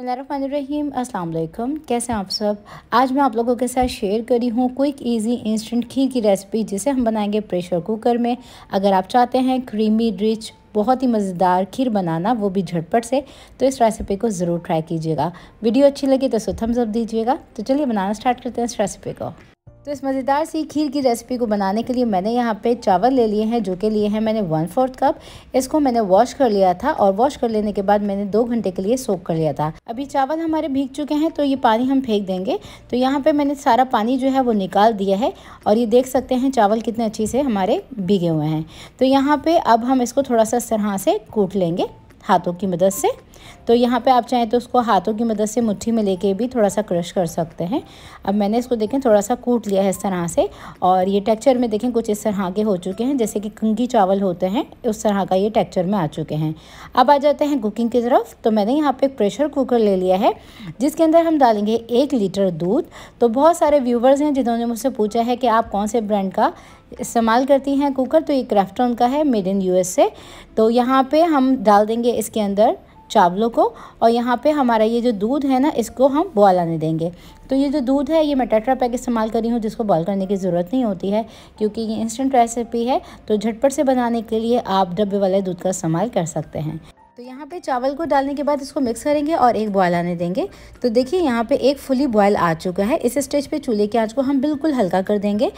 अस्सलाम वालेकुम कैसे हैं आप सब आज मैं आप लोगों के साथ शेयर करी हूँ क्विक इजी इंस्टेंट खीर की रेसिपी जिसे हम बनाएंगे प्रेशर कुकर में अगर आप चाहते हैं क्रीमी रिच बहुत ही मज़ेदार खीर बनाना वो भी झटपट से तो इस रेसिपी को ज़रूर ट्राई कीजिएगा वीडियो अच्छी लगी तो सो थम्स अप दीजिएगा तो चलिए बनाना स्टार्ट करते हैं इस रेसिपी को तो इस मज़ेदार सी खीर की रेसिपी को बनाने के लिए मैंने यहाँ पे चावल ले लिए हैं जो कि लिए हैं मैंने वन फोर्थ कप इसको मैंने वॉश कर लिया था और वॉश कर लेने के बाद मैंने दो घंटे के लिए सोख कर लिया था अभी चावल हमारे भीग चुके हैं तो ये पानी हम फेंक देंगे तो यहाँ पर मैंने सारा पानी जो है वो निकाल दिया है और ये देख सकते हैं चावल कितने अच्छे से हमारे भीगे हुए हैं तो यहाँ पर अब हम इसको थोड़ा सा इस तरह से कूट लेंगे हाथों की मदद से तो यहाँ पे आप चाहें तो उसको हाथों की मदद से मुट्ठी में लेके भी थोड़ा सा क्रश कर सकते हैं अब मैंने इसको देखें थोड़ा सा कूट लिया है इस तरह से और ये टेक्चर में देखें कुछ इस तरह के हो चुके हैं जैसे कि कंगी चावल होते हैं उस तरह का ये टेक्चर में आ चुके हैं अब आ जाते हैं कुकिंग की तरफ तो मैंने यहाँ पर प्रेशर कुकर ले लिया है जिसके अंदर हम डालेंगे एक लीटर दूध तो बहुत सारे व्यूवर्स हैं जिन्होंने मुझसे पूछा है कि आप कौन से ब्रांड का इस्तेमाल करती हैं कुकर तो ये क्राफ्टन का है मेड इन यूएसए तो यहाँ पे हम डाल देंगे इसके अंदर चावलों को और यहाँ पे हमारा ये जो दूध है ना इसको हम बॉयल आने देंगे तो ये जो दूध है ये मैं टेट्रा पैक इस्तेमाल करी हूँ जिसको बॉयल करने की ज़रूरत नहीं होती है क्योंकि ये इंस्टेंट रेसिपी है तो झटपट से बनाने के लिए आप डब्बे वाले दूध का इस्तेमाल कर सकते हैं तो यहाँ पे चावल को डालने के बाद इसको मिक्स करेंगे और एक बॉयल आने देंगे तो देखिए यहाँ पे एक फुली बॉयल आ चुका है इस स्टेज पे चूल्हे की आंच को हम बिल्कुल हल्का कर देंगे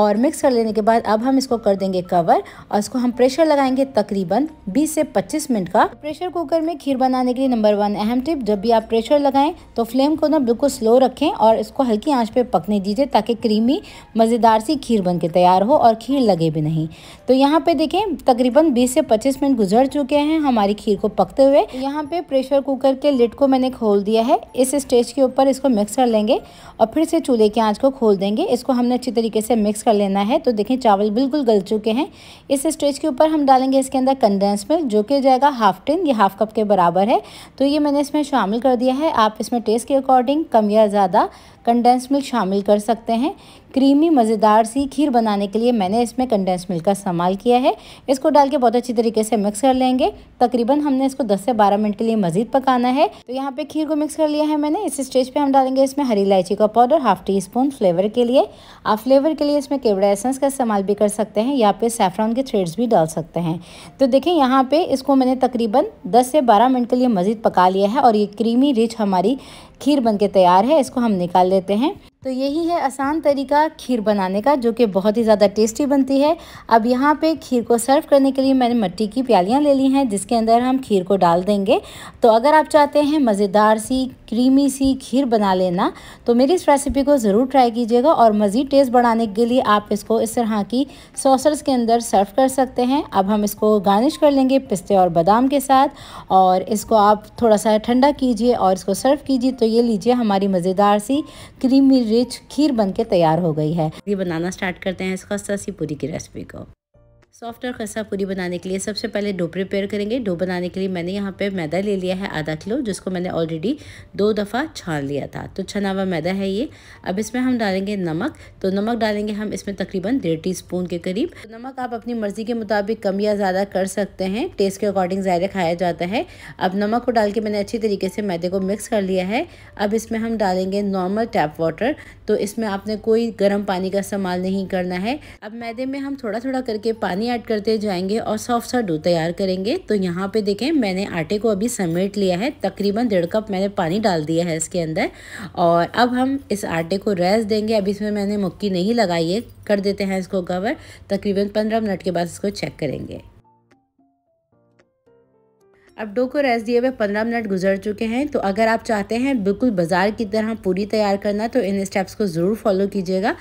और मिक्स कर लेने के बाद अब हम इसको कर देंगे कवर और इसको हम प्रेशर लगाएंगे तकरीबन बीस से पच्चीस मिनट का प्रेशर कुकर में खीर बनाने के लिए नंबर वन अहम टिप जब भी आप प्रेशर लगाएं तो फ्लेम को ना बिल्कुल स्लो रखें और इसको हल्की आँच पर पकने दीजिए ताकि क्रीमी मज़ेदार सी खीर बन के तैयार हो और खीर लगे भी नहीं तो यहाँ पर देखें तकरीबन बीस से पच्चीस मिनट गुजर चुके हैं हमारी खीर को को पकते हुए यहाँ पे प्रेशर कुकर के लिड को मैंने खोल दिया है इस स्टेज के ऊपर इसको मिक्स कर लेंगे और फिर से चूल्हे की आँच को खोल देंगे इसको हमने अच्छी तरीके से मिक्स कर लेना है तो देखें चावल बिल्कुल गल चुके हैं इस स्टेज के ऊपर हम डालेंगे इसके अंदर कंडेंस मिल्क जो कि जाएगा हाफ टिन या हाफ कप के बराबर है तो ये मैंने इसमें शामिल कर दिया है आप इसमें टेस्ट के अकॉर्डिंग कम या ज़्यादा कंडेंस मिल्क शामिल कर सकते हैं क्रीमी मज़ेदार सी खीर बनाने के लिए मैंने इसमें कंडेंस मिल्क का इस्तेमाल किया है इसको डाल के बहुत अच्छी तरीके से मिक्स कर लेंगे तकरीबन हम हमने इसको 10 से 12 मिनट के लिए मजीद पकाना है तो यहाँ पे खीर को मिक्स कर लिया है मैंने इस स्टेज पे हम डालेंगे इसमें हरी इलायची का powder half teaspoon flavour के लिए आप फ्लेवर के लिए इसमें केवड़ा एसेंस का इस्तेमाल भी कर सकते हैं या फिर सेफ्रॉन के थ्रेड्स भी डाल सकते हैं तो देखें यहाँ पे इसको मैंने तकरीबन दस से बारह मिनट के लिए मजीद पका लिया है और ये क्रीमी रिच हमारी खीर बन के तैयार है इसको हम निकाल लेते हैं तो यही है आसान तरीका खीर बनाने का जो कि बहुत ही ज़्यादा टेस्टी बनती है अब यहाँ पे खीर को सर्व करने के लिए मैंने मिट्टी की प्यालियाँ ले ली हैं जिसके अंदर हम खीर को डाल देंगे तो अगर आप चाहते हैं मज़ेदार सी क्रीमी सी खीर बना लेना तो मेरी इस रेसिपी को ज़रूर ट्राई कीजिएगा और मज़ीद टेस्ट बढ़ाने के लिए आप इसको इस तरह की सॉसर्स के अंदर सर्व कर सकते हैं अब हम इसको गार्निश कर लेंगे पिस्ते और बादाम के साथ और इसको आप थोड़ा सा ठंडा कीजिए और इसको सर्व कीजिए तो तो ये लीजिए हमारी मज़ेदार सी क्रीमी रिच खीर बनके तैयार हो गई है ये बनाना स्टार्ट करते हैं इसका सी पूरी की रेसिपी को सॉफ्ट और खस्ता पूरी बनाने के लिए सबसे पहले डो प्रिपेयर करेंगे डो बनाने के लिए मैंने यहाँ पे मैदा ले लिया है आधा किलो जिसको मैंने ऑलरेडी दो दफ़ा छान लिया था तो छना हुआ मैदा है ये अब इसमें हम डालेंगे नमक तो नमक डालेंगे हम इसमें तकरीबन डेढ़ टी स्पून के करीब तो नमक आप अपनी मर्ज़ी के मुताबिक कम या ज़्यादा कर सकते हैं टेस्ट के अकॉर्डिंग ज़्यादा खाया जाता है अब नमक को डाल के मैंने अच्छी तरीके से मैदे को मिक्स कर लिया है अब इसमें हम डालेंगे नॉर्मल टैप वाटर तो इसमें आपने कोई गर्म पानी का इस्तेमाल नहीं करना है अब मैदे में हम थोड़ा थोड़ा करके पानी पानी ऐड करते जाएंगे और सॉफ्ट सा डो तैयार करेंगे तो यहाँ पे देखें मैंने आटे को अभी समेट लिया है तकरीबन डेढ़ कप मैंने पानी डाल दिया है इसके अंदर और अब हम इस आटे को रेस्ट देंगे अभी इसमें मैंने मक्की नहीं लगाई है कर देते हैं इसको कवर तकरीबन पंद्रह मिनट के बाद इसको चेक करेंगे अब डो को रेस्ट दिए हुए पंद्रह मिनट गुजर चुके हैं तो अगर आप चाहते हैं बिल्कुल बाज़ार की तरह पूरी तैयार करना तो इन स्टेप्स को ज़रूर फॉलो कीजिएगा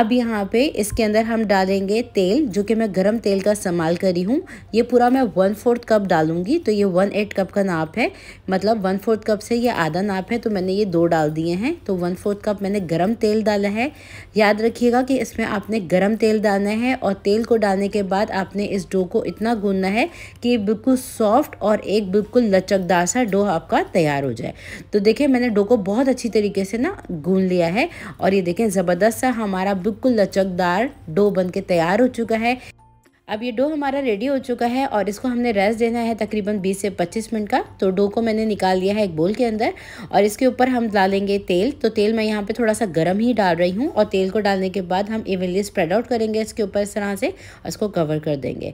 अब यहाँ पे इसके अंदर हम डालेंगे तेल जो कि मैं गरम तेल का इस्तेमाल करी हूँ ये पूरा मैं वन फोर्थ कप डालूंगी तो ये वन एट कप का नाप है मतलब वन फोर्थ कप से ये आधा नाप है तो मैंने ये दो डाल दिए हैं तो वन फोर्थ कप मैंने गर्म तेल डाला है याद रखिएगा कि इसमें आपने गर्म तेल डालना है और तेल को डालने के बाद आपने इस डो को इतना गूंदना है कि बिल्कुल सॉफ्ट और एक एक बिल्कुल लचकदार सा डो आपका तैयार हो जाए तो देखिए मैंने डो को बहुत अच्छी तरीके से ना गून लिया है और ये देखें ज़बरदस्त सा हमारा बिल्कुल लचकदार डो बन के तैयार हो चुका है अब ये डो हमारा रेडी हो चुका है और इसको हमने रेस्ट देना है तकरीबन 20 से 25 मिनट का तो डो को मैंने निकाल लिया है एक बोल के अंदर और इसके ऊपर हम डालेंगे तेल तो तेल मैं यहाँ पे थोड़ा सा गर्म ही डाल रही हूँ और तेल को डालने के बाद हम इवनली स्प्रेड आउट करेंगे इसके ऊपर इस तरह से इसको कवर कर देंगे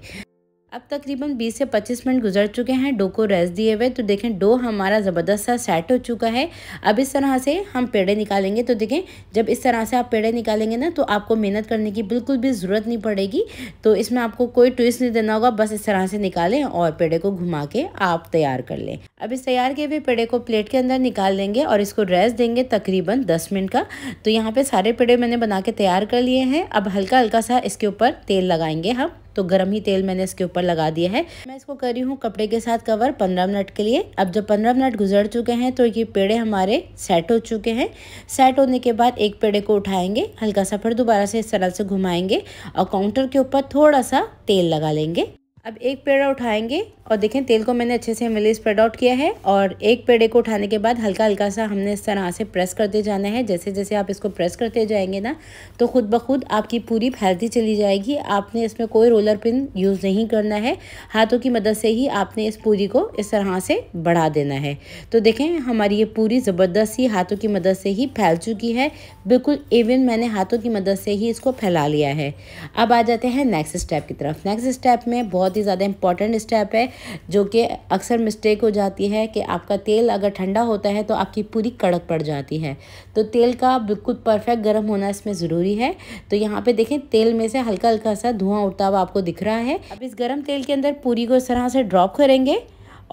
अब तकरीबन 20 से 25 मिनट गुजर चुके हैं डो को रेस्ट दिए हुए तो देखें डो हमारा ज़बरदस्त सा सेट हो चुका है अब इस तरह से हम पेड़े निकालेंगे तो देखें जब इस तरह से आप पेड़े निकालेंगे ना तो आपको मेहनत करने की बिल्कुल भी ज़रूरत नहीं पड़ेगी तो इसमें आपको कोई ट्विस्ट नहीं देना होगा बस इस तरह से निकालें और पेड़े को घुमा के आप तैयार कर लें अब इस तैयार किए हुए पेड़े को प्लेट के अंदर निकाल लेंगे और इसको रेस्ट देंगे तकरीबन दस मिनट का तो यहाँ पर सारे पेड़े मैंने बना के तैयार कर लिए हैं अब हल्का हल्का सा इसके ऊपर तेल लगाएंगे हम तो गर्म ही तेल मैंने इसके ऊपर लगा दिया है मैं इसको करी हूँ कपड़े के साथ कवर पंद्रह मिनट के लिए अब जब पंद्रह मिनट गुजर चुके हैं तो ये पेड़े हमारे सेट हो चुके हैं सेट होने के बाद एक पेड़े को उठाएंगे हल्का सा फिर दोबारा से इस तरह से घुमाएंगे और काउंटर के ऊपर थोड़ा सा तेल लगा लेंगे अब एक पेड़ा उठाएंगे और देखें तेल को मैंने अच्छे से हमें स्प्रेड आउट किया है और एक पेड़े को उठाने के बाद हल्का हल्का सा हमने इस तरह से प्रेस करते जाना है जैसे जैसे आप इसको प्रेस करते जाएंगे ना तो ख़ुद ब खुद आपकी पूरी फैलती चली जाएगी आपने इसमें कोई रोलर पिन यूज़ नहीं करना है हाथों की मदद से ही आपने इस पूरी को इस तरह से बढ़ा देना है तो देखें हमारी ये पूरी ज़बरदस्त ही हाथों की मदद से ही फैल चुकी है बिल्कुल इवन मैंने हाथों की मदद से ही इसको फैला लिया है अब आ जाते हैं नेक्स्ट स्टेप की तरफ नेक्स्ट स्टेप में बहुत बहुत ही ज़्यादा इंपॉर्टेंट स्टेप है जो कि अक्सर मिस्टेक हो जाती है कि आपका तेल अगर ठंडा होता है तो आपकी पूरी कड़क पड़ जाती है तो तेल का बिल्कुल परफेक्ट गर्म होना इसमें ज़रूरी है तो यहाँ पर देखें तेल में से हल्का हल्का सा धुआं उठता हुआ आपको दिख रहा है अब इस गर्म तेल के अंदर पूरी को इस तरह से ड्रॉप करेंगे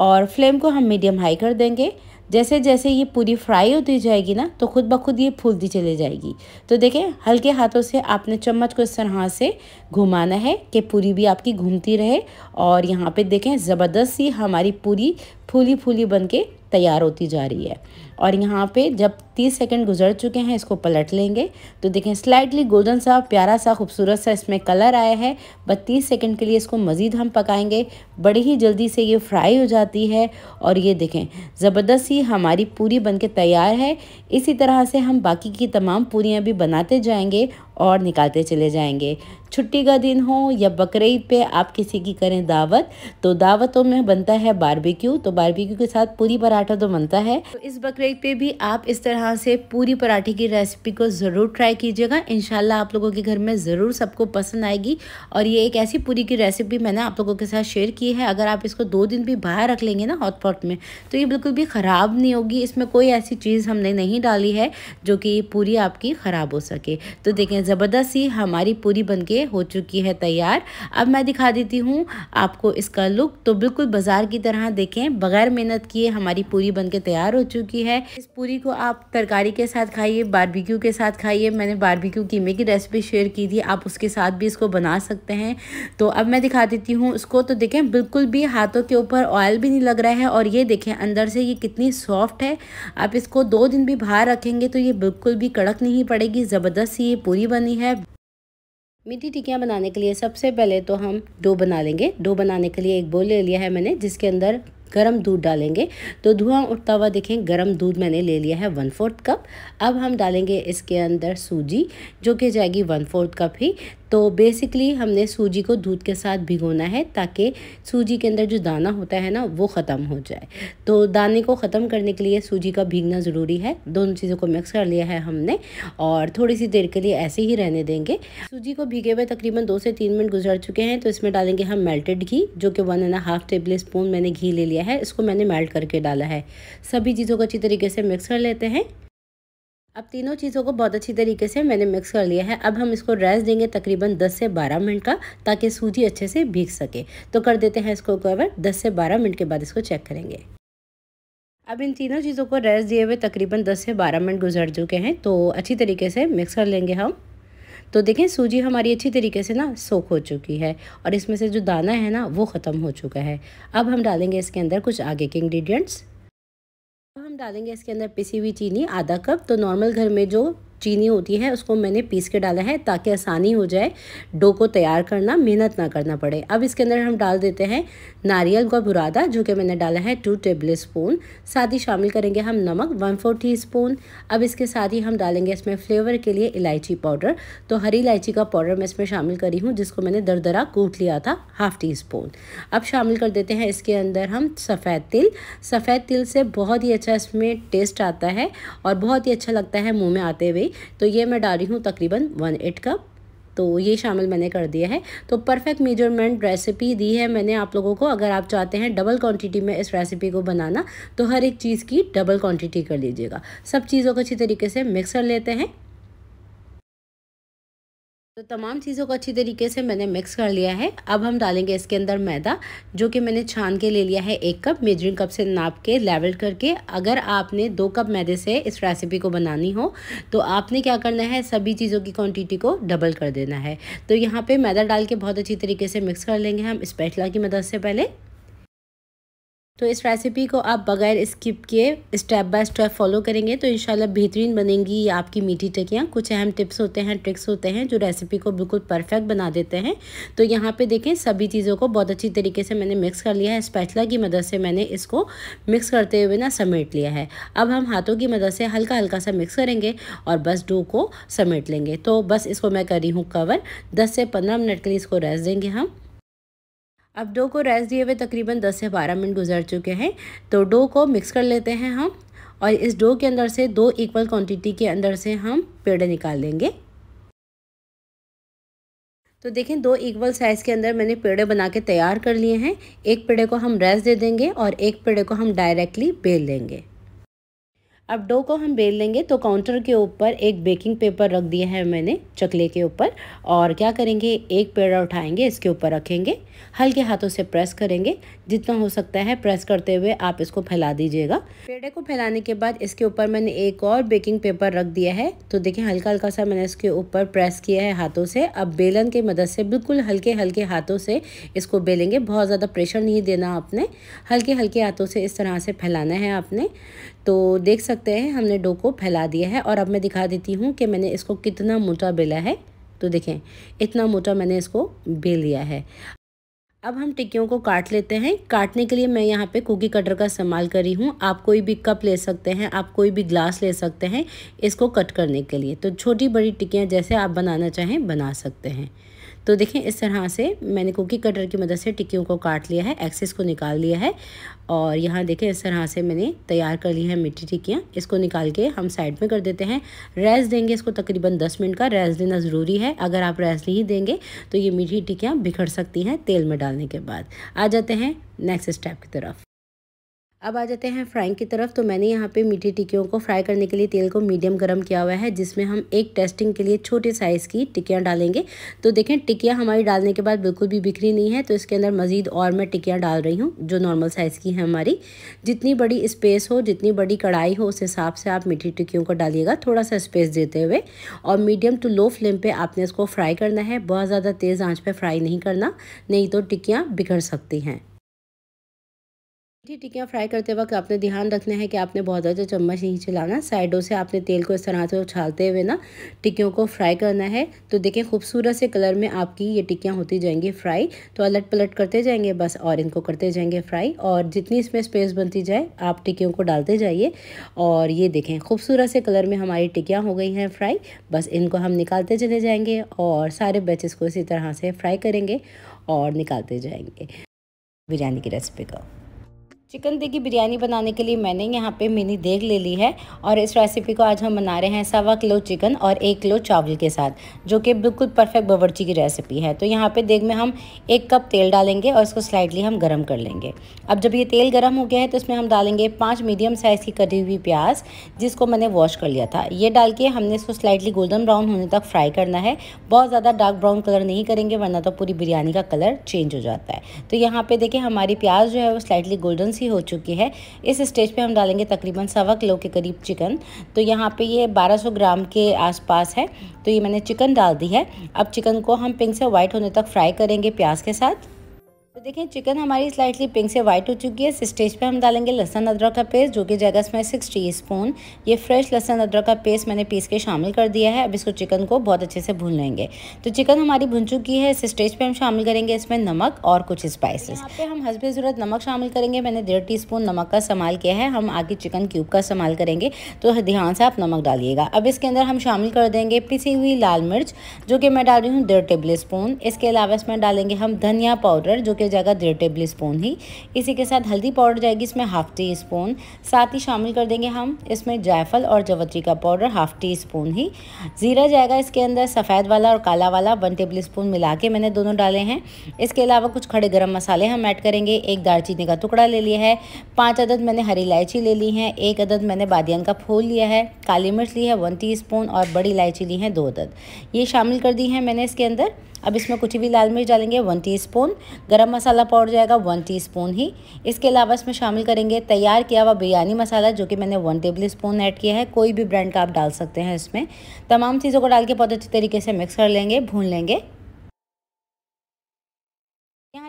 और फ्लेम को हम मीडियम हाई कर देंगे जैसे जैसे ये पूरी फ्राई होती जाएगी ना तो खुद ब खुद ये फूलती चली जाएगी तो देखें हल्के हाथों से आपने चम्मच को इस तरह से घुमाना है कि पूरी भी आपकी घूमती रहे और यहाँ पे देखें ज़बरदस्त सी हमारी पूरी फूली फूली बन के तैयार होती जा रही है और यहाँ पे जब 30 सेकंड गुजर चुके हैं इसको पलट लेंगे तो देखें स्लाइटली गोल्डन सा प्यारा सा खूबसूरत सा इसमें कलर आया है बस तीस सेकेंड के लिए इसको मज़ीद हम पकाएंगे बड़ी ही जल्दी से ये फ्राई हो जाती है और ये देखें ज़बरदस्त ही हमारी पूरी बन तैयार है इसी तरह से हम बाकी की तमाम पूरियाँ भी बनाते जाएंगे और निकालते चले जाएंगे छुट्टी का दिन हो या बकरीद पे आप किसी की करें दावत तो दावतों में बनता है बारबेक्यू तो बारबेक्यू के साथ पूरी पराठा तो बनता है तो इस बकरे ब्रेक पे भी आप इस तरह से पूरी पराठे की रेसिपी को ज़रूर ट्राई कीजिएगा इन आप लोगों के घर में ज़रूर सबको पसंद आएगी और ये एक ऐसी पूरी की रेसिपी मैंने आप लोगों के साथ शेयर की है अगर आप इसको दो दिन भी बाहर रख लेंगे ना हॉटपॉट में तो ये बिल्कुल भी ख़राब नहीं होगी इसमें कोई ऐसी चीज़ हमने नहीं डाली है जो कि ये पूरी आपकी ख़राब हो सके तो देखें ज़बरदस्त ही हमारी पूरी बन हो चुकी है तैयार अब मैं दिखा देती हूँ आपको इसका लुक तो बिल्कुल बाज़ार की तरह देखें बगैर मेहनत किए हमारी पूरी बन तैयार हो चुकी है है इस पूरी को आप तरकारी के साथ खाइए बारबेक्यू के साथ खाइए मैंने बारबेक्यू कीमे की रेसिपी शेयर की थी आप उसके साथ भी इसको बना सकते हैं तो अब मैं दिखा देती हूँ उसको तो देखें बिल्कुल भी हाथों के ऊपर ऑयल भी नहीं लग रहा है और ये देखें अंदर से ये कितनी सॉफ्ट है आप इसको दो दिन भी बाहर रखेंगे तो ये बिल्कुल भी कड़क नहीं पड़ेगी ज़बरदस्त ये पूरी बनी है मीठी टिकियाँ बनाने के लिए सबसे पहले तो हम डो बना लेंगे डो बनाने के लिए एक बोल ले लिया है मैंने जिसके अंदर गर्म दूध डालेंगे तो धुआं उठता हुआ देखें गर्म दूध मैंने ले लिया है वन फोर्थ कप अब हम डालेंगे इसके अंदर सूजी जो कि जाएगी वन फोर्थ कप ही तो बेसिकली हमने सूजी को दूध के साथ भिगोना है ताकि सूजी के अंदर जो दाना होता है ना वो ख़त्म हो जाए तो दाने को ख़त्म करने के लिए सूजी का भीगना ज़रूरी है दोनों चीज़ों को मिक्स कर लिया है हमने और थोड़ी सी देर के लिए ऐसे ही रहने देंगे सूजी को भीगे हुए तकरीबन दो से तीन मिनट गुजर चुके हैं तो इसमें डालेंगे हम मेल्टेड घी जो कि one and half tablespoon मैंने घी ले लिया है इसको मैंने मेल्ट करके डाला है सभी चीज़ों को अच्छी तरीके से मिक्स कर लेते हैं अब तीनों चीज़ों को बहुत अच्छी तरीके से मैंने मिक्स कर लिया है अब हम इसको रेस्ट देंगे तकरीबन 10 से 12 मिनट का ताकि सूजी अच्छे से भीग सके तो कर देते हैं इसको कवर 10 से 12 मिनट के बाद इसको चेक करेंगे अब इन तीनों चीज़ों को रेस्ट दिए हुए तकरीबन 10 से 12 मिनट गुजर चुके हैं तो अच्छी तरीके से मिक्स कर लेंगे हम तो देखें सूजी हमारी अच्छी तरीके से ना सोख हो चुकी है और इसमें से जो दाना है ना वो ख़त्म हो चुका है अब हम डालेंगे इसके अंदर कुछ आगे के इंग्रीडियंट्स हम डालेंगे इसके अंदर पिसी हुई चीनी आधा कप तो नॉर्मल घर में जो चीनी होती है उसको मैंने पीस के डाला है ताकि आसानी हो जाए डो को तैयार करना मेहनत ना करना पड़े अब इसके अंदर हम डाल देते हैं नारियल का बुरादा जो कि मैंने डाला है टू टेबल स्पून साथ ही शामिल करेंगे हम नमक वन फोर टी स्पून अब इसके साथ ही हम डालेंगे इसमें फ्लेवर के लिए इलायची पाउडर तो हरी इलायची का पाउडर मैं इसमें शामिल करी हूँ जिसको मैंने दरदरा कूट लिया था हाफ टी स्पून अब शामिल कर देते हैं इसके अंदर हम सफ़ेद तिल सफ़ेद तिल से बहुत ही अच्छा इसमें टेस्ट आता है और बहुत ही अच्छा लगता है मुँह में आते हुए वाली तो ये मैं डाली हूँ तकरीबन वन एट कप तो ये शामिल मैंने कर दिया है तो परफेक्ट मेजरमेंट रेसिपी दी है मैंने आप लोगों को अगर आप चाहते हैं डबल क्वांटिटी में इस रेसिपी को बनाना तो हर एक चीज़ की डबल क्वांटिटी कर लीजिएगा सब चीज़ों को अच्छी तरीके से मिक्स कर लेते हैं तो तमाम चीज़ों को अच्छी तरीके से मैंने मिक्स कर लिया है अब हम डालेंगे इसके अंदर मैदा जो कि मैंने छान के ले लिया है एक कप मेजरिंग कप से नाप के लेवल करके अगर आपने दो कप मैदे से इस रेसिपी को बनानी हो तो आपने क्या करना है सभी चीज़ों की क्वांटिटी को डबल कर देना है तो यहाँ पर मैदा डाल के बहुत अच्छी तरीके से मिक्स कर लेंगे हम स्पैटला की मदद से पहले तो इस रेसिपी को आप बगैर स्किप किए स्टेप बाय स्टेप फॉलो करेंगे तो इंशाल्लाह बेहतरीन बनेंगी आपकी मीठी टिकियाँ कुछ अहम टिप्स होते हैं ट्रिक्स होते हैं जो रेसिपी को बिल्कुल परफेक्ट बना देते हैं तो यहाँ पे देखें सभी चीज़ों को बहुत अच्छी तरीके से मैंने मिक्स कर लिया है स्पैचला की मदद से मैंने इसको मिक्स करते हुए ना समेट लिया है अब हम हाथों की मदद से हल्का हल्का सा मिक्स करेंगे और बस डो को समेट लेंगे तो बस इसको मैं कर रही हूँ कवर दस से पंद्रह मिनट के लिए इसको रेस्ट देंगे हम अब डो को रेस्ट दिए हुए तकरीबन 10 से 12 मिनट गुजर चुके हैं तो डो को मिक्स कर लेते हैं हम और इस डो के अंदर से दो इक्वल क्वांटिटी के अंदर से हम पेड़े निकाल लेंगे तो देखें दो इक्वल साइज़ के अंदर मैंने पेड़े बना के तैयार कर लिए हैं एक पेड़े को हम रेस्ट दे देंगे और एक पेड़े को हम डायरेक्टली बेल लेंगे अब डो को हम बेल लेंगे तो काउंटर के ऊपर एक बेकिंग पेपर रख दिया है मैंने चकले के ऊपर और क्या करेंगे एक पेड़ा उठाएंगे इसके ऊपर रखेंगे हल्के हाथों से प्रेस करेंगे जितना हो सकता है प्रेस करते हुए आप इसको फैला दीजिएगा पेड़े को फैलाने के बाद इसके ऊपर मैंने एक और बेकिंग पेपर रख दिया है तो देखिए हल्का हल्का सा मैंने इसके ऊपर प्रेस किया है हाथों से अब बेलन की मदद से बिल्कुल हल्के हल्के हाथों से इसको बेलेंगे बहुत ज़्यादा प्रेशर नहीं देना आपने हल्के हल्के हाथों से इस तरह से फैलाना है आपने तो देख सकते हैं हमने डो को फैला दिया है और अब मैं दिखा देती हूँ कि मैंने इसको कितना मोटा बेला है तो देखें इतना मोटा मैंने इसको बेल लिया है अब हम टिक्कियों को काट लेते हैं काटने के लिए मैं यहाँ पे कुकी कटर का इस्तेमाल करी हूँ आप कोई भी कप ले सकते हैं आप कोई भी ग्लास ले सकते हैं इसको कट करने के लिए तो छोटी बड़ी टिक्कियाँ जैसे आप बनाना चाहें बना सकते हैं तो देखें इस तरह से मैंने कुकी कटर की मदद से टिक्कियों को काट लिया है एक्सेस को निकाल लिया है और यहाँ देखें इस तरह से मैंने तैयार कर ली है मिट्टी टिक्कियाँ इसको निकाल के हम साइड में कर देते हैं रेस देंगे इसको तकरीबन दस मिनट का रेस देना ज़रूरी है अगर आप रेस नहीं देंगे तो ये मीठी टिक्कियाँ बिखर सकती हैं तेल में डालने के बाद आ जाते हैं नेक्स्ट स्टेप की तरफ अब आ जाते हैं फ्राइंग की तरफ तो मैंने यहाँ पे मीठी टिक्कियों को फ्राई करने के लिए तेल को मीडियम गरम किया हुआ है जिसमें हम एक टेस्टिंग के लिए छोटे साइज़ की टिक्कियाँ डालेंगे तो देखें टिक्कियाँ हमारी डालने के बाद बिल्कुल भी बिखरी नहीं है तो इसके अंदर मज़ीद और मैं टिक्कियाँ डाल रही हूँ जो नॉर्मल साइज़ की है हमारी जितनी बड़ी स्पेस हो जितनी बड़ी कढ़ाई हो उस हिसाब से आप मीठी टिक्कियों को डालिएगा थोड़ा सा स्पेस देते हुए और मीडियम टू लो फ्लेम पर आपने इसको फ्राई करना है बहुत ज़्यादा तेज़ आँच पर फ्राई नहीं करना नहीं तो टिक्कियाँ बिखर सकती हैं मीठी टिक्कियाँ फ्राई करते वक्त आपने ध्यान रखना है कि आपने बहुत ज़्यादा चम्मच नहीं चलाना साइडों से आपने तेल को इस तरह से उछालते हुए ना टिक्कियों को फ्राई करना है तो देखें खूबसूरत से कलर में आपकी ये टिक्कियाँ होती जाएंगी फ्राई तो अलट पलट करते जाएंगे बस और इनको करते जाएंगे फ्राई और जितनी इसमें स्पेस बनती जाए आप टिक्कियों को डालते जाइए और ये देखें खूबसूरत से कलर में हमारी टिक्कियाँ हो गई हैं फ्राई बस इनको हम निकालते चले जाएँगे और सारे बैचेस को इसी तरह से फ्राई करेंगे और निकालते जाएँगे बिरयानी की रेसिपी का चिकन देगी बिरयानी बनाने के लिए मैंने यहाँ पे मिनी देग ले ली है और इस रेसिपी को आज हम बना रहे हैं सवा किलो चिकन और एक किलो चावल के साथ जो कि बिल्कुल परफेक्ट बावर्ची की रेसिपी है तो यहाँ पे देग में हम एक कप तेल डालेंगे और इसको स्लाइडली हम गर्म कर लेंगे अब जब ये तेल गर्म हो गया है तो इसमें हम डालेंगे पाँच मीडियम साइज़ की कटी हुई प्याज जिसको मैंने वॉश कर लिया था ये डाल के हमने इसको स्लाइडली गोल्डन ब्राउन होने तक फ्राई करना है बहुत ज़्यादा डार्क ब्राउन कलर नहीं करेंगे वरना तो पूरी बिरयानी का कलर चेंज हो जाता है तो यहाँ पर देखिए हमारी प्याज जो है वो स्लाइडली गोल्डन सी हो चुकी है इस स्टेज पे हम डालेंगे तकरीबन सवा किलो के करीब चिकन तो यहाँ पे ये 1200 ग्राम के आसपास है तो ये मैंने चिकन डाल दी है अब चिकन को हम पिंक से वाइट होने तक फ्राई करेंगे प्याज के साथ तो देखें चिकन हमारी स्लाइटली पिंक से वाइट हो चुकी है इस स्टेज पे हम डालेंगे लहसन अदरक का पेस्ट जो कि जाएगा इसमें सिक्स टी स्पून ये फ्रेश लहसन अदरक का पेस्ट मैंने पीस के शामिल कर दिया है अब इसको चिकन को बहुत अच्छे से भून लेंगे तो चिकन हमारी भुन चुकी है इस स्टेज पर हम शामिल करेंगे इसमें नमक और कुछ स्पाइसिस तो हम हसब ज़रूरत नमक शामिल करेंगे मैंने डेढ़ टी स्पून नमक का इस्तेमाल किया है हम आगे चिकन क्यूब का इस्तेमाल करेंगे तो ध्यान से आप नमक डालिएगा अब इसके अंदर हम शामिल कर देंगे पिसी हुई लाल मिर्च जो कि मैं डाल रही हूँ डेढ़ टेबल स्पून इसके अलावा इसमें डालेंगे हम धनिया पाउडर जो के जाएगा डेढ़ टेबल स्पून ही इसी के साथ हल्दी पाउडर जाएगी इसमें हाफ टी स्पून साथ ही शामिल कर देंगे हम इसमें जायफल और जवत्री का पाउडर हाफ टी स्पून ही ज़ीरा जाएगा इसके अंदर सफ़ेद वाला और काला वाला वन टेबल स्पून मिला के मैंने दोनों डाले हैं इसके अलावा कुछ खड़े गर्म मसाले हम ऐड करेंगे एक दालचीनी का टुकड़ा ले लिया है पाँच अदद मैंने हरी इलायची ले ली है एक अदद मैंने बादियान का फूल लिया है काली मिर्च ली है वन टी और बड़ी इलायची ली है दो अदद ये शामिल कर दी है मैंने इसके अंदर अब इसमें कुछ भी लाल मिर्च डालेंगे one teaspoon garam masala powder जाएगा वन टीस्पून ही इसके अलावा इसमें शामिल करेंगे तैयार किया हुआ बिरयानी मसाला जो कि मैंने वन टेबल स्पून ऐड किया है कोई भी ब्रांड का आप डाल सकते हैं इसमें तमाम चीज़ों को डाल के बहुत अच्छी तरीके से मिक्स कर लेंगे भून लेंगे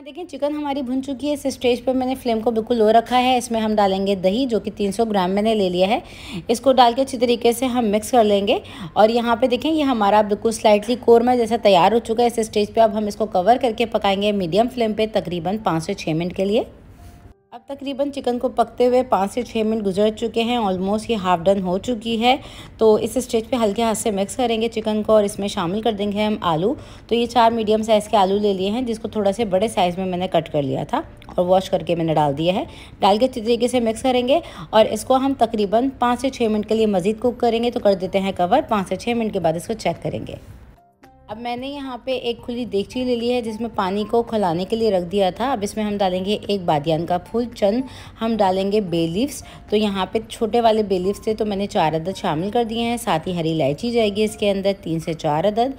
यहाँ देखें चिकन हमारी भुन चुकी है इस स्टेज पर मैंने फ्लेम को बिल्कुल लो रखा है इसमें हम डालेंगे दही जो कि 300 ग्राम मैंने ले लिया है इसको डाल के अच्छी तरीके से हम मिक्स कर लेंगे और यहाँ पे देखें ये हमारा बिल्कुल स्लाइटली कोरमा जैसा तैयार हो चुका है इस स्टेज पर अब हम इसको कवर करके पकाएंगे मीडियम फ्लेम पर तकरीबन पाँच से छः मिनट के लिए अब तकरीबन चिकन को पकते हुए पाँच से छः मिनट गुजर चुके हैं ऑलमोस्ट ये हाफ़ डन हो चुकी है तो इस स्टेज पे हल्के हाथ से मिक्स करेंगे चिकन को और इसमें शामिल कर देंगे हम आलू तो ये चार मीडियम साइज़ के आलू ले लिए हैं जिसको थोड़ा से बड़े साइज़ में मैंने कट कर लिया था और वॉश करके मैंने डाल दिया है डाल के अच्छी तरीके से मिक्स करेंगे और इसको हम तकरीबन पाँच से छः मिनट के लिए मज़ीद कुक करेंगे तो कर देते हैं कवर पाँच से छः मिनट के बाद इसको चेक करेंगे अब मैंने यहाँ पे एक खुली देगची ले ली है जिसमें पानी को खुलाने के लिए रख दिया था अब इसमें हम डालेंगे एक बादियान का फूल चंद हम डालेंगे बेलिवस तो यहाँ पे छोटे वाले बेलिवस थे तो मैंने चार अदद शामिल कर दिए हैं साथ ही हरी इलायची जाएगी इसके अंदर तीन से चार अदद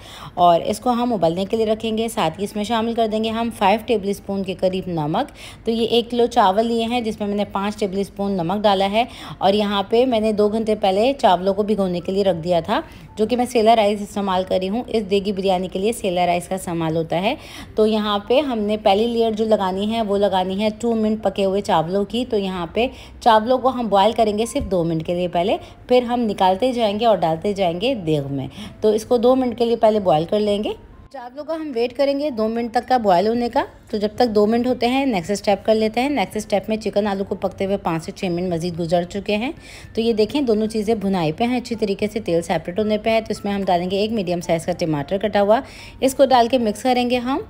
और इसको हम उबलने के लिए रखेंगे साथ ही इसमें शामिल कर देंगे हम फाइव टेबल स्पून के करीब नमक तो ये एक किलो चावल लिए हैं जिसमें मैंने पाँच टेबल स्पून नमक डाला है और यहाँ पर मैंने दो घंटे पहले चावलों को भिगोने के लिए रख दिया था जो कि मैं सेला राइस इस्तेमाल करी हूँ इस देगी बिरयानी के लिए सेला राइस का इस्तेमाल होता है तो यहाँ पे हमने पहली लेयर जो लगानी है वो लगानी है टू मिनट पके हुए चावलों की तो यहाँ पे चावलों को हम बॉयल करेंगे सिर्फ दो मिनट के लिए पहले फिर हम निकालते जाएंगे और डालते जाएंगे देव में तो इसको दो मिनट के लिए पहले बॉयल कर लेंगे तो लोगों का हम वेट करेंगे दो मिनट तक का बॉयल होने का तो जब तक दो मिनट होते हैं नेक्स्ट स्टेप कर लेते हैं नेक्स्ट स्टेप में चिकन आलू को पकते हुए पाँच से छः मिनट मजीद गुजर चुके हैं तो ये देखें दोनों चीज़ें भुनाई पे हैं अच्छी तरीके से तेल सेपरेट होने पे है तो इसमें हम डालेंगे एक मीडियम साइज़ का टमाटर कटा हुआ इसको डाल के मिक्स करेंगे हम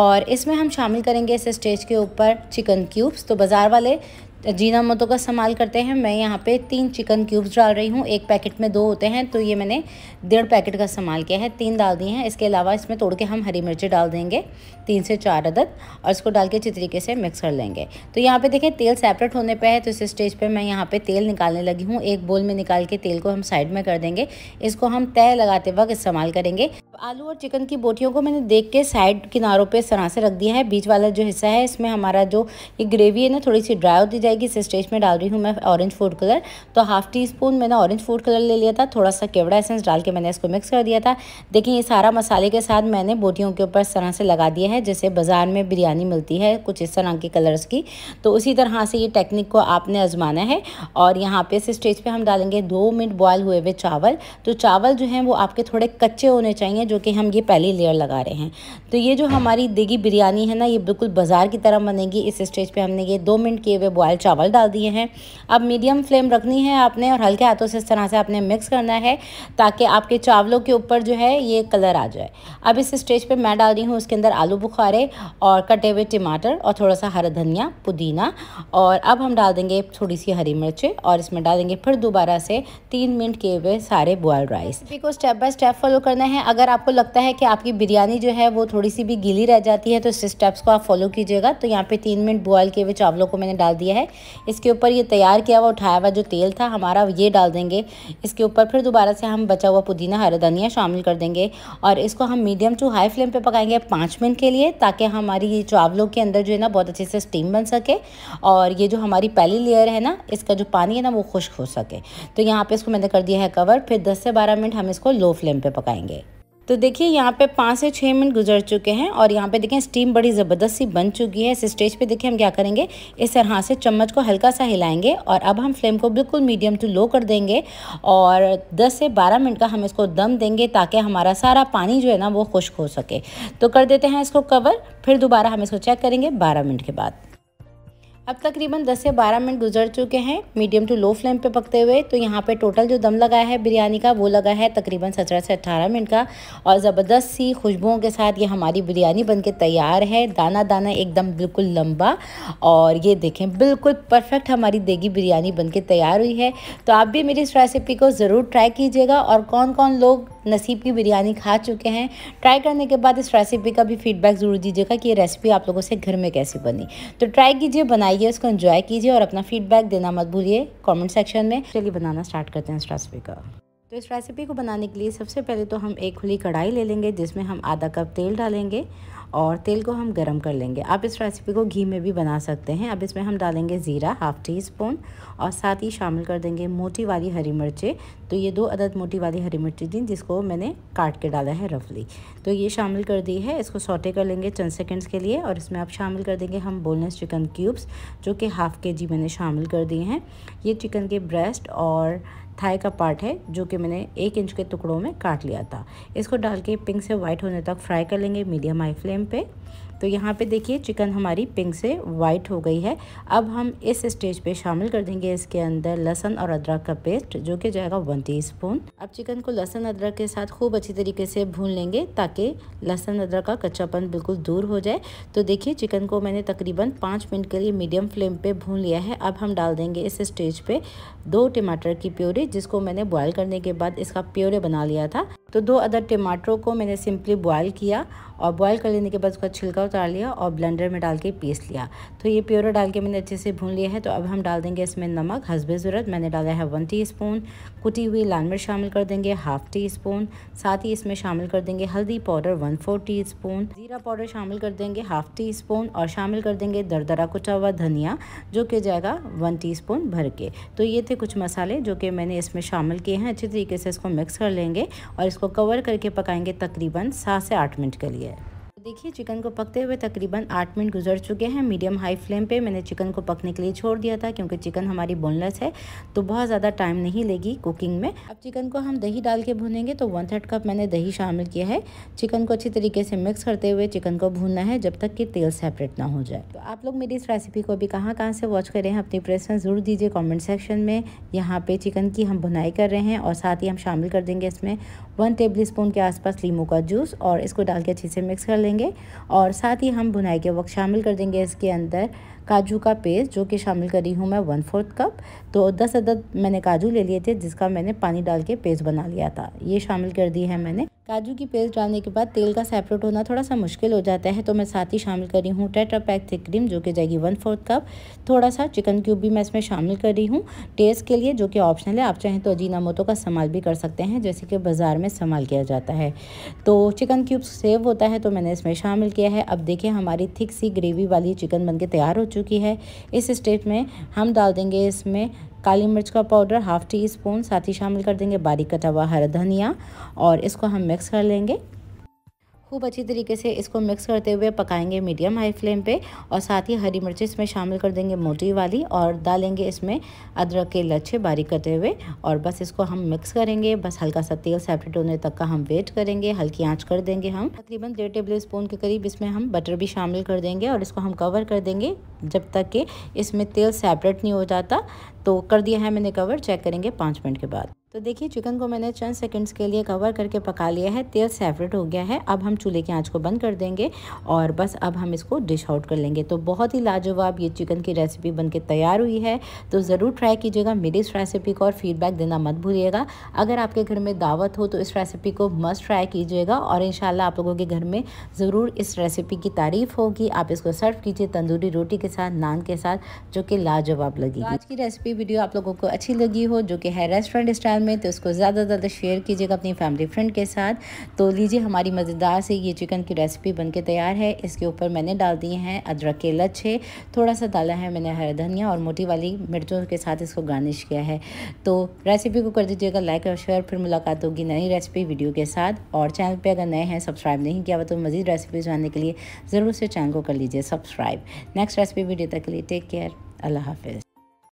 और इसमें हम शामिल करेंगे इस स्टेज के ऊपर चिकन क्यूब्स तो बाज़ार वाले जीना मोतो का इस्तेमाल करते हैं मैं यहाँ पे तीन चिकन क्यूब्स डाल रही हूँ एक पैकेट में दो होते हैं तो ये मैंने डेढ़ पैकेट का इस्तेमाल किया है तीन डाल दिए हैं इसके अलावा इसमें तोड़ के हम हरी मिर्ची डाल देंगे तीन से चार अदद और इसको डाल के अच्छी तरीके से मिक्स कर लेंगे तो यहाँ पर देखें तेल सेपरेट होने पर है तो इस स्टेज पर मैं यहाँ पर तेल निकालने लगी हूँ एक बोल में निकाल के तेल को हम साइड में कर देंगे इसको हम तय लगाते वक्त इस्तेमाल करेंगे आलू और चिकन की बोटियों को मैंने देख के साइड किनारों पर सरा से रख दिया है बीच वाला जो हिस्सा है इसमें हमारा जो ये ग्रेवी है ना थोड़ी सी ड्राई होती जाए जाएगी इस स्टेज में डाल रही हूँ मैं ऑरेंज फूड कलर तो हाफ टी स्पून मैंने ऑरेंज फूड कलर ले लिया था थोड़ा सा केवड़ा एसेंस डाल के मैंने इसको मिक्स कर दिया था देखिए ये सारा मसाले के साथ मैंने बोटियों के ऊपर इस तरह से लगा दिया है जैसे बाज़ार में बिरयानी मिलती है कुछ इस तरह के कलर्स की तो उसी तरह से ये टेक्निक को आपने आजमाना है और यहाँ पे इस स्टेज पर हम डालेंगे दो मिनट बॉयल हुए हुए चावल तो चावल जो हैं वो आपके थोड़े कच्चे होने चाहिए जो कि हम ये पहली लेयर लगा रहे हैं तो ये जो हमारी देगी बिरयानी है ना ये बिल्कुल बाज़ार की तरह बनेगी इस स्टेज पर हमने ये दो मिनट किए हुए बॉयल चावल डाल दिए हैं अब मीडियम फ्लेम रखनी है आपने और हल्के हाथों से इस तरह से आपने मिक्स करना है ताकि आपके चावलों के ऊपर जो है ये कलर आ जाए अब इस स्टेज पर मैं डाल रही हूँ उसके अंदर आलू बुखारे और कटे हुए टमाटर और थोड़ा सा हरा धनिया पुदीना और अब हम डाल देंगे थोड़ी सी हरी मिर्चें और इसमें डालेंगे फिर दोबारा से तीन मिनट किए हुए सारे बॉयल राइस को स्टेप बाय स्टेप फॉलो करना है अगर आपको लगता है कि आपकी बिरयानी जो है वो थोड़ी सी भी गीली रह जाती है तो इस स्टेप्स को आप फॉलो कीजिएगा तो यहाँ पे तीन मिनट बॉयल किए हुए चावलों को मैंने डाल दिया है इसके ऊपर ये तैयार किया हुआ उठाया हुआ जो तेल था हमारा ये डाल देंगे इसके ऊपर फिर दोबारा से हम बचा हुआ पुदीना हरा धनिया शामिल कर देंगे और इसको हम मीडियम टू हाई फ्लेम पे पकाएंगे पाँच मिनट के लिए ताकि हमारी ये चावलों के अंदर जो है ना बहुत अच्छे से स्टीम बन सके और ये जो हमारी पहली लेयर है ना इसका जो पानी है ना वो खुश्क हो सके तो यहाँ पर इसको मैंने कर दिया है कवर फिर दस से बारह मिनट हम इसको लो फ्लेम पर पकाएंगे तो देखिए यहाँ पे पाँच से छः मिनट गुजर चुके हैं और यहाँ पे देखिए स्टीम बड़ी ज़बरदस्त सी बन चुकी है इस स्टेज पे देखिए हम क्या करेंगे इस तरह से चम्मच को हल्का सा हिलाएंगे और अब हम फ्लेम को बिल्कुल मीडियम टू लो कर देंगे और 10 से 12 मिनट का हम इसको दम देंगे ताकि हमारा सारा पानी जो है ना वो खुश्क हो सके तो कर देते हैं इसको कवर फिर दोबारा हम इसको चेक करेंगे बारह मिनट के बाद अब तकरीबन 10 से 12 मिनट गुजर चुके हैं मीडियम टू लो फ्लेम पे पकते हुए तो यहाँ पे टोटल जो दम लगाया है बिरयानी का वो लगा है तकरीबन 17 से 18 मिनट का और ज़बरदस्त सी खुशबुओं के साथ ये हमारी बिरयानी बनके तैयार है दाना दाना एकदम बिल्कुल लंबा और ये देखें बिल्कुल परफेक्ट हमारी देगी बिरयानी बन तैयार हुई है तो आप भी मेरी इस रेसिपी को ज़रूर ट्राई कीजिएगा और कौन कौन लोग नसीब की बिरयानी खा चुके हैं ट्राई करने के बाद इस रेसिपी का भी फीडबैक ज़रूर दीजिएगा कि ये रेसिपी आप लोगों से घर में कैसी बनी तो ट्राई कीजिए बनाइए उसको इन्जॉय कीजिए और अपना फीडबैक देना मत भूलिए कॉमेंट सेक्शन में चलिए बनाना स्टार्ट करते हैं इस रेसिपी का तो इस रेसिपी को बनाने के लिए सबसे पहले तो हम एक खुली कढ़ाई ले लेंगे जिसमें हम आधा कप तेल डालेंगे और तेल को हम गरम कर लेंगे आप इस रेसिपी को घी में भी बना सकते हैं अब इसमें हम डालेंगे ज़ीरा हाफ़ टी स्पून और साथ ही शामिल कर देंगे मोटी वाली हरी मिर्चें तो ये दो अदद मोटी वाली हरी मिर्ची थी जिसको मैंने काट के डाला है रफली तो ये शामिल कर दी है इसको सोटे कर लेंगे चंद सेकेंड्स के लिए और इसमें आप शामिल कर देंगे हम बोनलेस चिकन क्यूब्स जो कि हाफ़ के जी मैंने शामिल कर दिए हैं ये चिकन के ब्रेस्ट और थाई का पार्ट है जो कि मैंने एक इंच के टुकड़ों में काट लिया था इसको डाल के पिंक से वाइट होने तक फ्राई कर लेंगे मीडियम हाई फ्लेम पे तो यहाँ पे देखिए चिकन हमारी पिंक से वाइट हो गई है अब हम इस स्टेज पे शामिल कर देंगे इसके अंदर लहसन और अदरक का पेस्ट जो कि जाएगा वन टी अब चिकन को लहसन अदरक के साथ खूब अच्छी तरीके से भून लेंगे ताकि ताकि लहसुन अदरक का कच्चापन बिल्कुल दूर हो जाए तो देखिए चिकन को मैंने तकरीबन पाँच मिनट के लिए मीडियम फ्लेम पे भून लिया है अब हम डाल देंगे इस स्टेज पे दो टमाटर की प्योरी जिसको मैंने बॉयल करने के बाद इसका प्योरे बना लिया था तो दो अदर टमाटरों को मैंने सिंपली बॉयल किया और बॉयल कर लेने के बाद उसका छिलका उतार लिया और ब्लेंडर में डाल के पीस लिया तो ये प्योरा डाल के मैंने अच्छे से भून लिया है तो अब हम डाल देंगे इसमें नमक हंसबे ज़रूरत मैंने डाला है वन टी स्पून कुटी हुई लाल मिर्च शामिल कर देंगे हाफ टी स्पून साथ ही इसमें शामिल कर देंगे हल्दी powder one four teaspoon ज़ीरा पाउडर शामिल कर देंगे हाफ टी स्पून और शामिल कर देंगे दरदरा कुचा हुआ धनिया जो कि जाएगा वन टी स्पून भर के तो ये थे कुछ मसाले जो कि मैंने इसमें शामिल किए हैं अच्छे तरीके से इसको मिक्स कर लेंगे और इसको कवर करके पकाएंगे तकरीबन सात से आठ मिनट के लिए देखिए चिकन को पकते हुए तकरीबन आठ मिनट गुजर चुके हैं मीडियम हाई फ्लेम पे मैंने चिकन को पकने के लिए छोड़ दिया था क्योंकि चिकन हमारी बोनलेस है तो बहुत ज़्यादा टाइम नहीं लेगी कुकिंग में अब चिकन को हम दही डाल के भूनेंगे तो वन थर्ड कप मैंने दही शामिल किया है चिकन को अच्छी तरीके से मिक्स करते हुए चिकन को भूनना है जब तक कि तेल सेपरेट ना हो जाए तो आप लोग मेरी इस रेसिपी को अभी कहाँ कहाँ से वॉच करें अपनी प्रेसन ज़रूर दीजिए कॉमेंट सेक्शन में यहाँ पर चिकन की हम भुनाई कर रहे हैं और साथ ही हम शामिल कर देंगे इसमें वन टेबल स्पून के आसपास लीमू का जूस और इसको डाल के अच्छे से मिक्स कर लेंगे करेंगे और साथ ही हम बुनाई के वक्त शामिल कर देंगे इसके अंदर काजू का पेस्ट जो कि शामिल कर रही हूँ मैं वन फोर्थ कप तो दस अदद मैंने काजू ले लिए थे जिसका मैंने पानी डाल के पेस्ट बना लिया था ये शामिल कर दी है मैंने काजू की पेस्ट डालने के बाद तेल का सेपरेट होना थोड़ा सा मुश्किल हो जाता है तो मैं साथ ही शामिल कर रही हूँ टेट्रा पैक थिक क्रीम जो कि जाएगी वन फोर्थ कप थोड़ा सा चिकन क्यूब भी मैं इसमें शामिल कर रही हूँ टेस्ट के लिए जो कि ऑप्शनल है आप चाहें तो अजीना मोतो का इस्तेमाल भी कर सकते हैं जैसे कि बाज़ार में इस्तेमाल किया जाता है तो चिकन क्यूब सेव होता है तो मैंने इसमें शामिल किया है अब देखिए हमारी थिक सी ग्रेवी वाली चिकन बन के तैयार हो चुकी है इस स्टेप में हम डाल देंगे इसमें काली मिर्च का पाउडर हाफ टी स्पून साथ ही शामिल कर देंगे बारीक कटा हुआ हरा धनिया और इसको हम मिक्स कर लेंगे खूब अच्छी तरीके से इसको मिक्स करते हुए पकाएंगे मीडियम हाई फ्लेम पे और साथ ही हरी मिर्च इसमें शामिल कर देंगे मोटी वाली और डालेंगे इसमें अदरक के लच्छे बारीक करते हुए और बस इसको हम मिक्स करेंगे बस हल्का सा तेल सेपरेट होने तक का हम वेट करेंगे हल्की आँच कर देंगे हम तकरीबन डेढ़ टेबल स्पून के करीब इसमें हम बटर भी शामिल कर देंगे और इसको हम कवर कर देंगे जब तक कि इसमें तेल सेपरेट नहीं हो जाता तो कर दिया है मैंने कवर चेक करेंगे पाँच मिनट के बाद तो देखिए चिकन को मैंने चंद सेकंड्स के लिए कवर करके पका लिया है तेल सेपरेट हो गया है अब हम चूल्हे की आंच को बंद कर देंगे और बस अब हम इसको डिश आउट कर लेंगे तो बहुत ही लाजवाब ये चिकन की रेसिपी बनके तैयार हुई है तो ज़रूर ट्राई कीजिएगा मेरी इस रेसिपी को और फीडबैक देना मत भूलिएगा अगर आपके घर में दावत हो तो इस रेसिपी को मस्त ट्राई कीजिएगा और इन आप लोगों के घर में ज़रूर इस रेसिपी की तारीफ़ होगी आप इसको सर्व कीजिए तंदूरी रोटी के साथ नान के साथ जो कि लाजवाब लगेगी तो आज की रेसिपी वीडियो आप लोगों को अच्छी लगी हो जो कि है रेस्टोरेंट स्टाइल में तो इसको ज़्यादा से ज़्यादा शेयर कीजिएगा अपनी फैमिली फ्रेंड के साथ तो लीजिए हमारी मज़ेदार से ये चिकन की रेसिपी बन के तैयार है इसके ऊपर मैंने डाल दिए हैं अदरक के लच्छे थोड़ा सा डाला है मैंने हरा धनिया और मोटी वाली मिर्चों के साथ इसको गार्निश किया है तो रेसिपी को कर दीजिएगा लाइक और शेयर फिर मुलाकात होगी नई रेसिपी वीडियो के साथ और चैनल पर अगर नए हैं सब्सक्राइब नहीं किया हुआ तो मज़ीद रेसिपीज़ जानने के लिए ज़रूर से चैनल को कर लीजिए सब्सक्राइब नेक्स्ट रेसिपी वीडियो तक के लिए टेक केयर अल्लाह हाफिज़